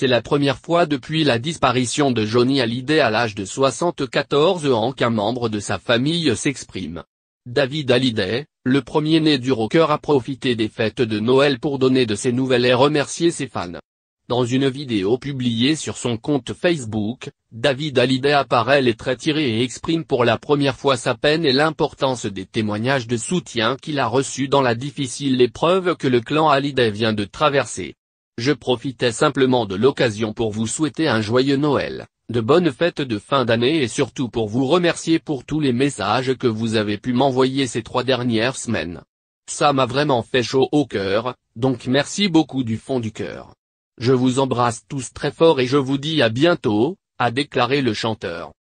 C'est la première fois depuis la disparition de Johnny Hallyday à l'âge de 74 ans qu'un membre de sa famille s'exprime. David Hallyday, le premier-né du rocker a profité des fêtes de Noël pour donner de ses nouvelles et remercier ses fans. Dans une vidéo publiée sur son compte Facebook, David Hallyday apparaît les traits tirés et exprime pour la première fois sa peine et l'importance des témoignages de soutien qu'il a reçus dans la difficile épreuve que le clan Hallyday vient de traverser. Je profitais simplement de l'occasion pour vous souhaiter un joyeux Noël, de bonnes fêtes de fin d'année et surtout pour vous remercier pour tous les messages que vous avez pu m'envoyer ces trois dernières semaines. Ça m'a vraiment fait chaud au cœur, donc merci beaucoup du fond du cœur. Je vous embrasse tous très fort et je vous dis à bientôt, a déclaré le chanteur.